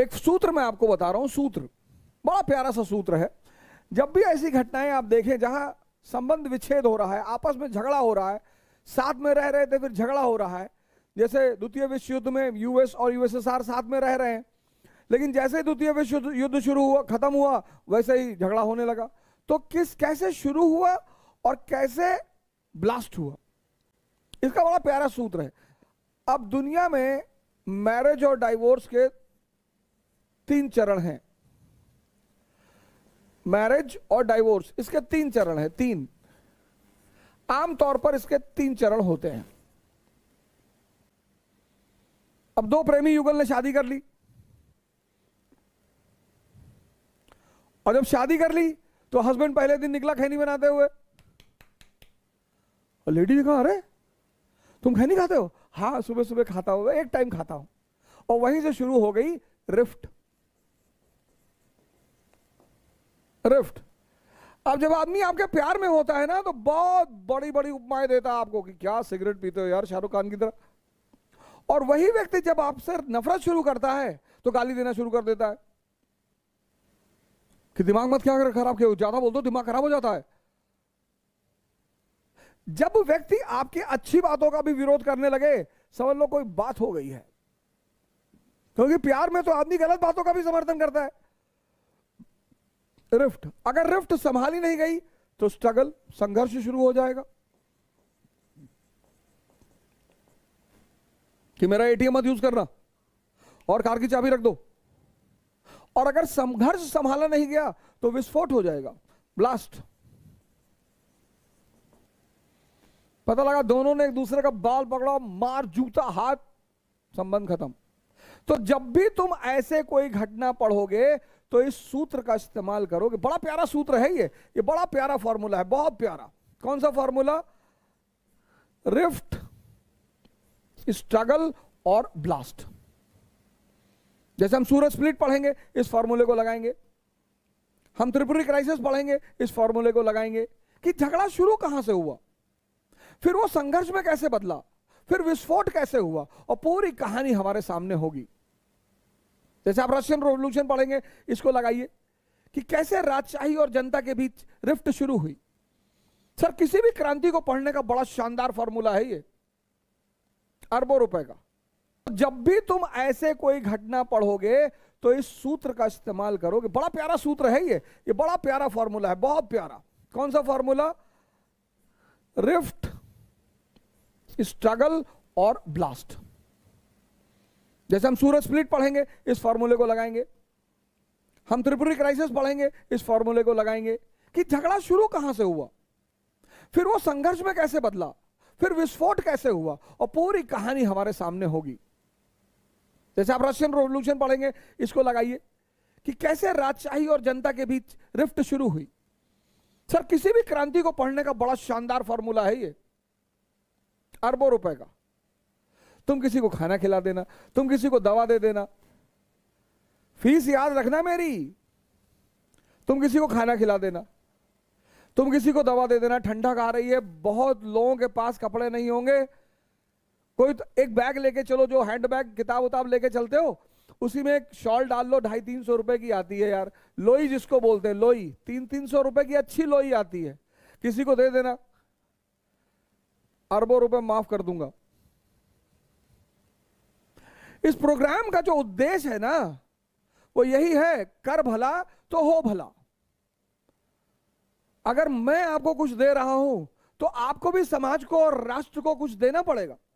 एक सूत्र मैं आपको बता रहा हूं सूत्र बड़ा प्यारा सा सूत्र है जब भी ऐसी घटनाएं आप देखें जहां संबंध विच्छेद हो रहा है आपस में झगड़ा हो रहा है साथ में रह रहे थे फिर झगड़ा हो रहा है जैसे द्वितीय विश्व युद्ध में यूएस और यूएसएसआर साथ में रह रहे हैं लेकिन जैसे ही द्वितीय विश्व युद्ध शुरू हुआ खत्म हुआ वैसे ही झगड़ा होने लगा तो किस कैसे शुरू हुआ और कैसे ब्लास्ट हुआ इसका बड़ा प्यारा सूत्र है अब दुनिया में मैरिज और डाइवोर्स के तीन चरण हैं मैरिज और डाइवोर्स इसके तीन चरण हैं तीन आमतौर पर इसके तीन चरण होते हैं अब दो प्रेमी युगल ने शादी कर ली और जब शादी कर ली तो हस्बैंड पहले दिन निकला खैनी बनाते हुए और लेडी भी कहा अरे तुम खैनी खाते हो हाँ सुबह सुबह खाता हो एक टाइम खाता हूं और वहीं से शुरू हो गई रिफ्ट रिफ्ट अब जब आदमी आपके प्यार में होता है ना तो बहुत बड़ी बड़ी उपमाएं देता है आपको कि क्या सिगरेट पीते हो यार शाहरुख खान की तरह और वही व्यक्ति जब आपसे नफरत शुरू करता है तो गाली देना शुरू कर देता है कि दिमाग मत क्या कर खराब किया ज्यादा बोल दो दिमाग खराब हो जाता है जब व्यक्ति आपकी अच्छी बातों का भी विरोध करने लगे समझ लो कोई बात हो गई है क्योंकि प्यार में तो आदमी गलत बातों का भी समर्थन करता है रिफ्ट अगर रिफ्ट संभाली नहीं गई तो स्ट्रगल संघर्ष शुरू हो जाएगा कि मेरा एटीएम मत यूज करना और कार की चाबी रख दो और अगर संघर्ष संभाला नहीं गया तो विस्फोट हो जाएगा ब्लास्ट पता लगा दोनों ने एक दूसरे का बाल पकड़ा मार जूता हाथ संबंध खत्म तो जब भी तुम ऐसे कोई घटना पढ़ोगे तो इस सूत्र का इस्तेमाल करोगे बड़ा प्यारा सूत्र है ये ये बड़ा प्यारा फॉर्मूला है बहुत प्यारा कौन सा फॉर्मूला रिफ्ट स्ट्रगल और ब्लास्ट जैसे हम सूरज स्प्लिट पढ़ेंगे इस फॉर्मूले को लगाएंगे हम त्रिपुरी क्राइसिस पढ़ेंगे इस फॉर्मूले को लगाएंगे कि झगड़ा शुरू कहां से हुआ फिर वो संघर्ष में कैसे बदला फिर विस्फोट कैसे हुआ और पूरी कहानी हमारे सामने होगी जैसे आप रशियन रेवोल्यूशन पढ़ेंगे इसको लगाइए कि कैसे राजशाही और जनता के बीच रिफ्ट शुरू हुई सर किसी भी क्रांति को पढ़ने का बड़ा शानदार फॉर्मूला है ये अरबों रुपए का जब भी तुम ऐसे कोई घटना पढ़ोगे तो इस सूत्र का इस्तेमाल करोगे बड़ा प्यारा सूत्र है ये ये बड़ा प्यारा फॉर्मूला है बहुत प्यारा कौन सा फॉर्मूला रिफ्ट स्ट्रगल और ब्लास्ट जैसे हम सूरज स्प्लिट पढ़ेंगे इस फॉर्मूले को लगाएंगे हम त्रिपुरी क्राइसिस पढ़ेंगे इस फॉर्मूले को लगाएंगे कि झगड़ा शुरू कहां से हुआ फिर वो संघर्ष में कैसे बदला फिर विस्फोट कैसे हुआ और पूरी कहानी हमारे सामने होगी जैसे आप रशियन रेवोल्यूशन पढ़ेंगे इसको लगाइए कि कैसे राजशाही और जनता के बीच रिफ्ट शुरू हुई सर किसी भी क्रांति को पढ़ने का बड़ा शानदार फॉर्मूला है ये अरबों रुपए का तुम किसी को खाना खिला देना तुम किसी को दवा दे देना फीस याद रखना मेरी तुम किसी को खाना खिला देना तुम किसी को दवा दे देना ठंडा खा रही है बहुत लोगों के पास कपड़े नहीं होंगे कोई तो एक बैग लेके चलो जो हैंड बैग किताब उताब लेके चलते हो उसी में एक शॉल डाल लो ढाई तीन सौ रुपए की आती है यार लोई जिसको बोलते हैं लोई तीन तीन सौ रुपए की अच्छी लोई आती है किसी को दे देना अरबों रुपए माफ कर दूंगा इस प्रोग्राम का जो उद्देश्य है ना वो यही है कर भला तो हो भला अगर मैं आपको कुछ दे रहा हूं तो आपको भी समाज को और राष्ट्र को कुछ देना पड़ेगा